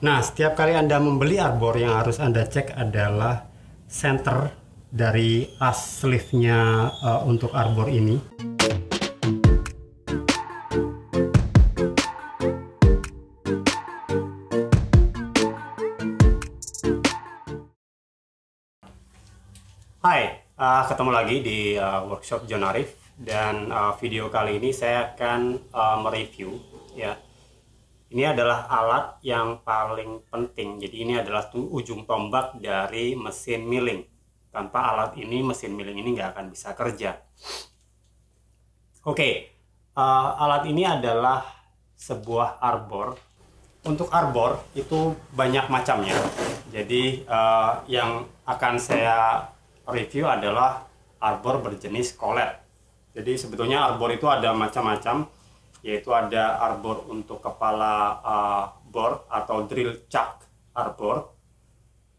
Nah, setiap kali Anda membeli arbor yang harus Anda cek adalah center dari as sleeve-nya uh, untuk arbor ini. Hai, uh, ketemu lagi di uh, workshop John Arif dan uh, video kali ini saya akan uh, mereview ya ini adalah alat yang paling penting. Jadi ini adalah ujung tombak dari mesin milling. Tanpa alat ini mesin milling ini nggak akan bisa kerja. Oke, okay. uh, eh, alat ini adalah sebuah arbor. Untuk arbor itu banyak macamnya. Jadi uh, yang akan saya review adalah arbor berjenis kolet. Jadi sebetulnya arbor itu ada macam-macam yaitu ada arbor untuk kepala uh, bor atau drill chuck arbor,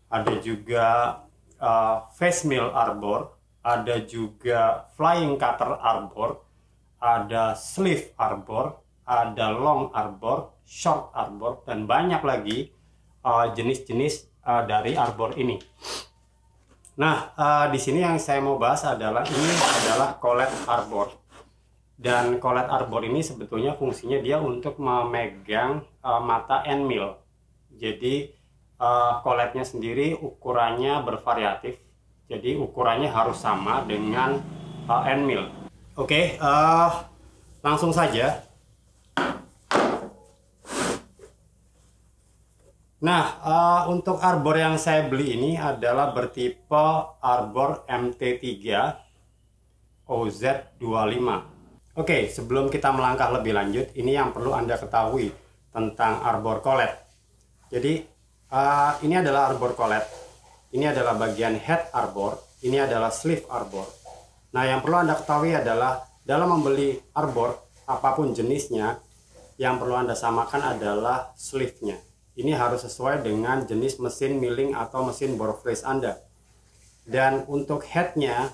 ada juga uh, face mill arbor, ada juga flying cutter arbor, ada sleeve arbor, ada long arbor, short arbor, dan banyak lagi eh, jenis-jenis uh, uh, dari arbor ini. Nah, uh, di sini yang saya mau bahas adalah ini adalah collet arbor. Dan kolet Arbor ini sebetulnya fungsinya dia untuk memegang uh, mata end mill. Jadi uh, eh, koletnya sendiri ukurannya bervariatif. Jadi ukurannya harus sama dengan uh, eh, end mill. Oke, okay, uh, langsung saja. Nah, uh, untuk arbor yang saya beli ini adalah bertipe arbor MT3 OZ25. Oke, sebelum kita melangkah lebih lanjut, ini yang perlu Anda ketahui tentang arbor collet. Jadi, uh, ini adalah arbor collet. Ini adalah bagian head arbor, ini adalah sleeve arbor. Nah, yang perlu Anda ketahui adalah dalam membeli arbor apapun jenisnya, yang perlu Anda samakan adalah sleeve-nya. Ini harus sesuai dengan jenis mesin milling atau mesin bore freeze Anda. Dan untuk head-nya,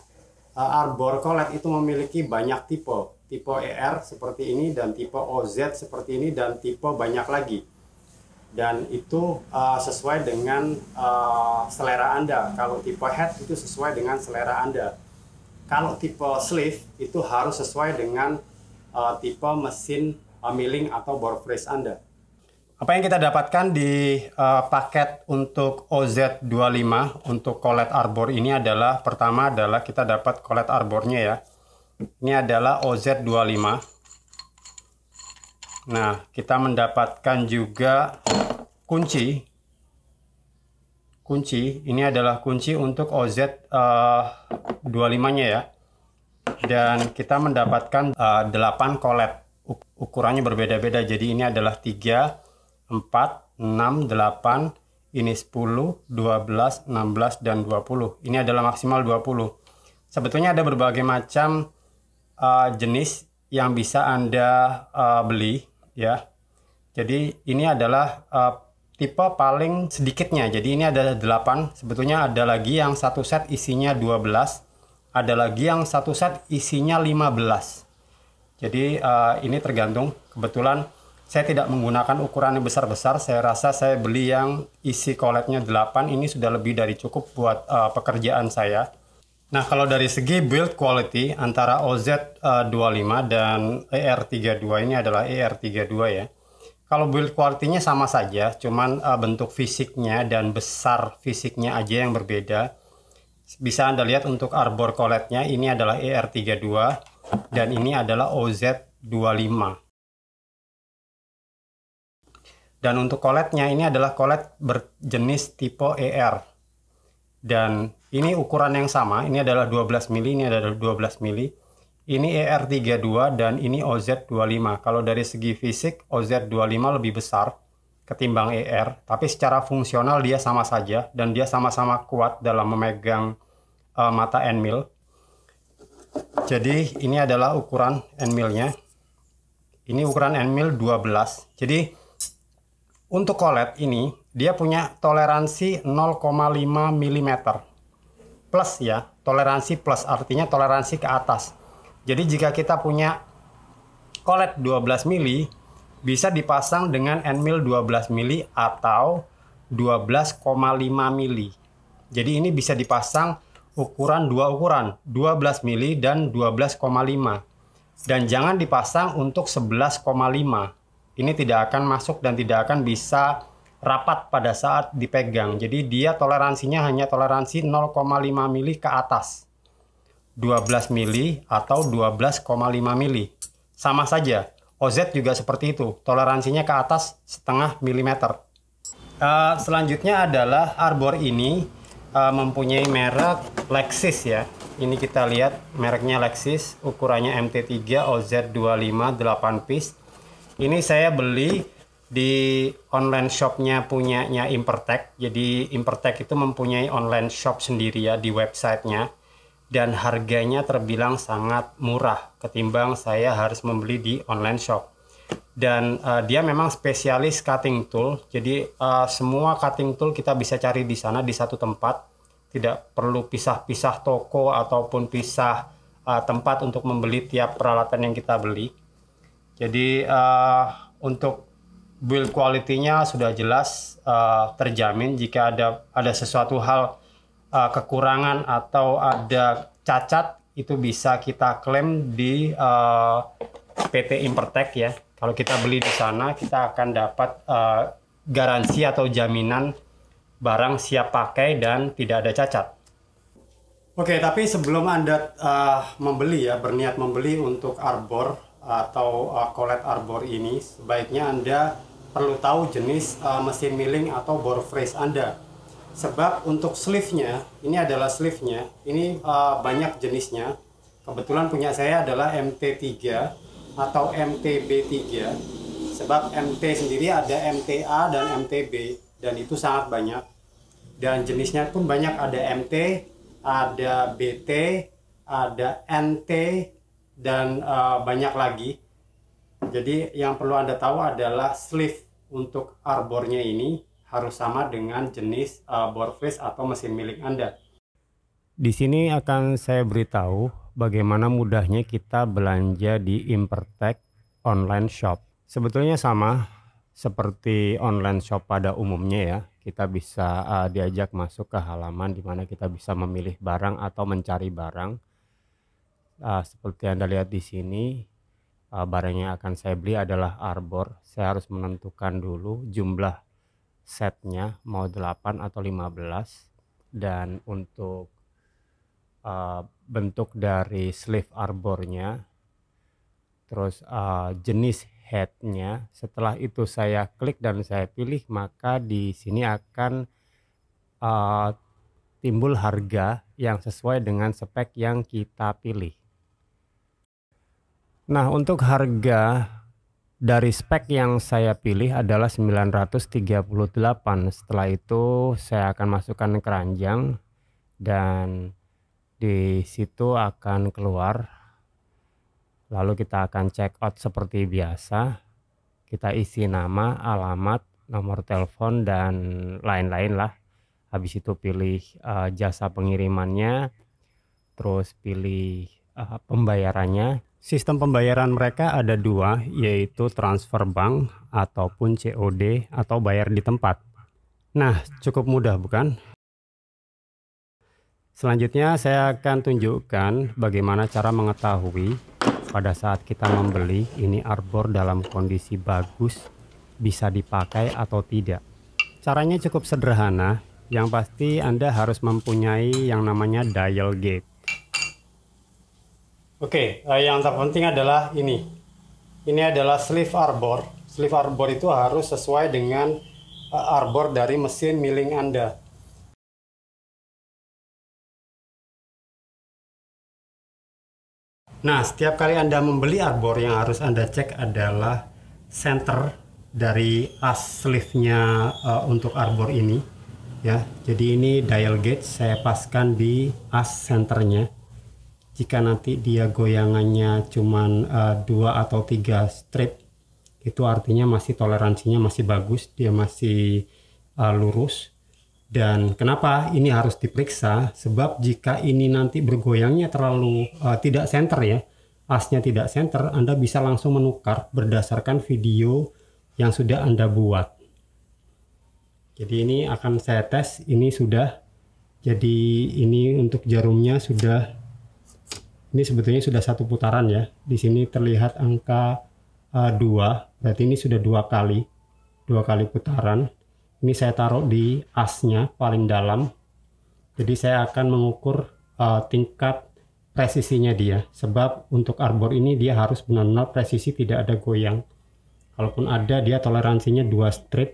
eh, arbor collet itu memiliki banyak tipe tipe ER seperti ini dan tipe OZ seperti ini dan tipe banyak lagi dan itu uh, sesuai dengan uh, selera Anda. Kalau tipe head itu sesuai dengan selera Anda. Kalau tipe sleeve itu harus sesuai dengan uh, tipe mesin uh, milling atau bore press Anda. Apa yang kita dapatkan di uh, paket untuk OZ25 untuk collet arbor ini adalah pertama adalah kita dapat collet arbornya ya ini adalah OZ25 nah kita mendapatkan juga kunci kunci ini adalah kunci untuk OZ uh, 25 nya ya dan kita mendapatkan uh, eh, 8 kolet ukurannya berbeda-beda jadi ini adalah 3 4 6 8 ini 10 12 16 dan 20 ini adalah maksimal 20 sebetulnya ada berbagai macam uh, jenis yang bisa Anda uh, beli ya. Jadi ini adalah uh, tipe paling sedikitnya. Jadi ini ada 8, sebetulnya ada lagi yang satu set isinya 12, ada lagi yang satu set isinya 15. Jadi uh, ini tergantung kebetulan saya tidak menggunakan ukuran yang besar-besar. Saya rasa saya beli yang isi koletnya 8 ini sudah lebih dari cukup buat uh, pekerjaan saya. Nah, kalau dari segi build quality antara OZ25 eh, dan ER32 ini adalah ER32 ya. Kalau build quality-nya sama saja, cuman eh, bentuk fisiknya dan besar fisiknya aja yang berbeda. Bisa Anda lihat untuk arbor collet-nya ini adalah ER32 dan ini adalah OZ25. Dan untuk koletnya ini adalah kolet berjenis tipe ER. Dan ini ukuran yang sama, ini adalah 12 mili, ini adalah 12 mili. Ini ER32 dan ini OZ25. Kalau dari segi fisik, OZ25 lebih besar ketimbang ER, tapi secara fungsional dia sama saja dan dia sama-sama kuat dalam memegang uh, mata end mill. Jadi ini adalah ukuran end mill Ini ukuran end mill 12. Jadi untuk kolet ini dia punya toleransi 0,5 mm plus ya, toleransi plus artinya toleransi ke atas. Jadi jika kita punya kolet 12 mili bisa dipasang dengan end mill 12 mili atau 12,5 mili. Jadi ini bisa dipasang ukuran dua ukuran, 12 mili dan 12,5. Dan jangan dipasang untuk 11,5. Ini tidak akan masuk dan tidak akan bisa rapat pada saat dipegang. Jadi dia toleransinya hanya toleransi 0,5 mili ke atas. 12 mili atau 12,5 mili. Sama saja. OZ juga seperti itu. Toleransinya ke atas setengah milimeter. Uh, selanjutnya adalah Arbor ini uh, mempunyai merek Lexis ya. Ini kita lihat mereknya Lexis, ukurannya MT3 OZ25 8 piece. Ini saya beli di online shopnya punyanya Impertek. Jadi Impertek itu mempunyai online shop sendiri ya di websitenya dan harganya terbilang sangat murah ketimbang saya harus membeli di online shop. Dan uh, dia memang spesialis cutting tool. Jadi uh, semua cutting tool kita bisa cari di sana di satu tempat. Tidak perlu pisah-pisah toko ataupun pisah uh, tempat untuk membeli tiap peralatan yang kita beli. Jadi uh, untuk build quality-nya sudah jelas uh, terjamin jika ada ada sesuatu hal uh, kekurangan atau ada cacat itu bisa kita klaim di uh, eh, PT Impertek ya. Kalau kita beli di sana kita akan dapat uh, garansi atau jaminan barang siap pakai dan tidak ada cacat. Oke, tapi sebelum Anda uh, membeli ya, berniat membeli untuk arbor atau uh, arbor ini, sebaiknya Anda perlu tahu jenis uh, mesin milling atau bore freeze Anda. Sebab untuk sleeve-nya, ini adalah sleeve-nya, ini uh, banyak jenisnya. Kebetulan punya saya adalah MT3 atau MTB3. Sebab MT sendiri ada MTA dan MTB dan itu sangat banyak. Dan jenisnya pun banyak ada MT, ada BT, ada NT dan uh, banyak lagi jadi yang perlu Anda tahu adalah sleeve untuk arbornya ini harus sama dengan jenis uh, bore face atau mesin milik Anda. Di sini akan saya beritahu bagaimana mudahnya kita belanja di Impertech online shop. Sebetulnya sama seperti online shop pada umumnya ya. Kita bisa uh, diajak masuk ke halaman di mana kita bisa memilih barang atau mencari barang. Uh, seperti Anda lihat di sini, uh, barang yang akan saya beli adalah arbor, saya harus menentukan dulu jumlah setnya mau 8 atau 15 dan untuk uh, bentuk dari sleeve arbornya terus uh, jenis headnya setelah itu saya klik dan saya pilih maka di sini akan uh, timbul harga yang sesuai dengan spek yang kita pilih Nah, untuk harga dari spek yang saya pilih adalah 938. Setelah itu saya akan masukkan keranjang dan di situ akan keluar. Lalu kita akan check out seperti biasa. Kita isi nama, alamat, nomor telepon dan lain-lain lah. Habis itu pilih uh, jasa pengirimannya, terus pilih uh, pembayarannya Sistem pembayaran mereka ada dua, yaitu transfer bank ataupun COD atau bayar di tempat. Nah, cukup mudah bukan? Selanjutnya saya akan tunjukkan bagaimana cara mengetahui pada saat kita membeli ini arbor dalam kondisi bagus bisa dipakai atau tidak. Caranya cukup sederhana, yang pasti Anda harus mempunyai yang namanya dial gate. Oke, okay, eh, yang terpenting adalah ini. Ini adalah sleeve arbor. Sleeve arbor itu harus sesuai dengan eh, arbor dari mesin milling Anda. Nah, setiap kali Anda membeli arbor yang harus Anda cek adalah center dari as sleeve-nya uh, untuk arbor ini ya. Jadi ini dial gauge saya paskan di as centernya jika nanti dia goyangannya cuma uh, eh, dua atau tiga strip itu artinya masih toleransinya masih bagus dia masih uh, lurus dan kenapa ini harus diperiksa sebab jika ini nanti bergoyangnya terlalu uh, tidak center ya asnya tidak center Anda bisa langsung menukar berdasarkan video yang sudah Anda buat jadi ini akan saya tes ini sudah jadi ini untuk jarumnya sudah ini sebetulnya sudah satu putaran ya. Di sini terlihat angka uh, eh, 2, berarti ini sudah dua kali. Dua kali putaran. Ini saya taruh di asnya paling dalam. Jadi saya akan mengukur uh, tingkat presisinya dia. Sebab untuk arbor ini dia harus benar-benar presisi tidak ada goyang. Kalaupun ada dia toleransinya dua strip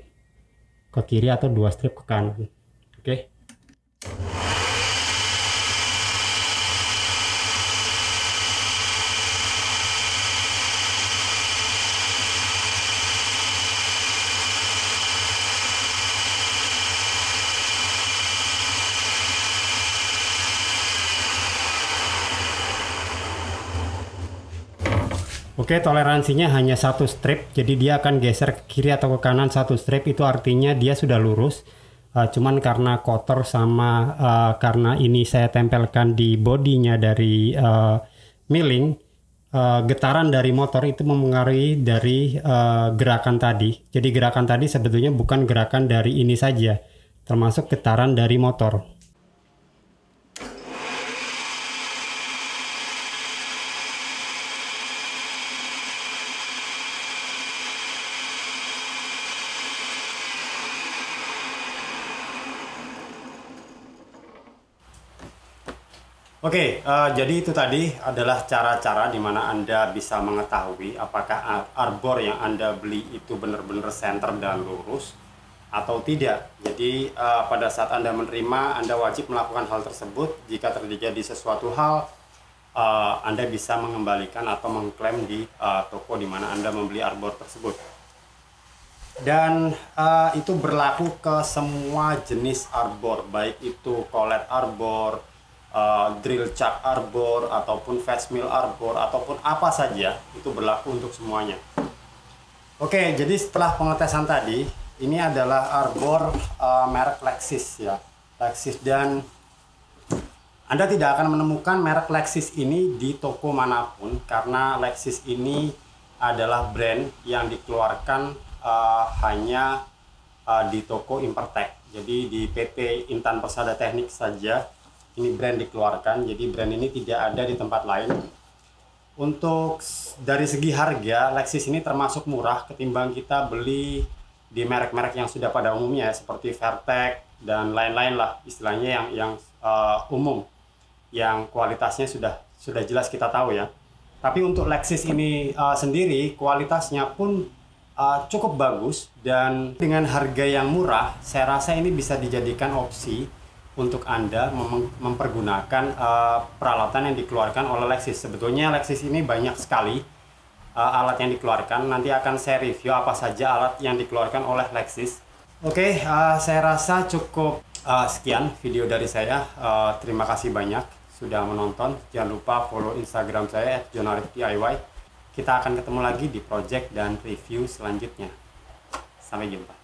ke kiri atau dua strip ke kanan. Oke. Okay. Oke, toleransinya hanya satu strip, jadi dia akan geser ke kiri atau ke kanan satu strip. Itu artinya dia sudah lurus. Uh, cuman karena kotor sama uh, karena ini saya tempelkan di bodinya dari uh, milling, uh, getaran dari motor itu memengaruhi dari uh, gerakan tadi. Jadi gerakan tadi sebetulnya bukan gerakan dari ini saja, termasuk getaran dari motor. Oke, okay, uh, eh, jadi itu tadi adalah cara-cara di mana Anda bisa mengetahui apakah arbor yang Anda beli itu benar-benar center dan lurus atau tidak. Jadi uh, pada saat Anda menerima, Anda wajib melakukan hal tersebut. Jika terjadi sesuatu hal, uh, Anda bisa mengembalikan atau mengklaim di uh, toko di mana Anda membeli arbor tersebut. Dan uh, itu berlaku ke semua jenis arbor, baik itu kolet arbor, uh, drill chuck arbor ataupun fast mill arbor ataupun apa saja itu berlaku untuk semuanya. Oke, jadi setelah pengetesan tadi, ini adalah arbor uh, merek Lexis ya. Lexis dan Anda tidak akan menemukan merek Lexis ini di toko manapun karena Lexis ini adalah brand yang dikeluarkan uh, hanya uh, di toko Impertech Jadi di PT Intan Persada Teknik saja ini brand dikeluarkan jadi brand ini tidak ada di tempat lain untuk dari segi harga Lexus ini termasuk murah ketimbang kita beli di merek-merek yang sudah pada umumnya seperti Vertex dan lain-lain lah istilahnya yang yang uh, umum yang kualitasnya sudah sudah jelas kita tahu ya tapi untuk Lexus ini uh, sendiri kualitasnya pun uh, cukup bagus dan dengan harga yang murah saya rasa ini bisa dijadikan opsi untuk Anda mem mempergunakan uh, peralatan yang dikeluarkan oleh Lexis. Sebetulnya Lexis ini banyak sekali uh, alat yang dikeluarkan. Nanti akan saya review apa saja alat yang dikeluarkan oleh Lexis. Oke, okay, uh, eh, saya rasa cukup uh, sekian video dari saya. Uh, terima kasih banyak sudah menonton. Jangan lupa follow Instagram saya @jonarifdiy. Kita akan ketemu lagi di project dan review selanjutnya. Sampai jumpa.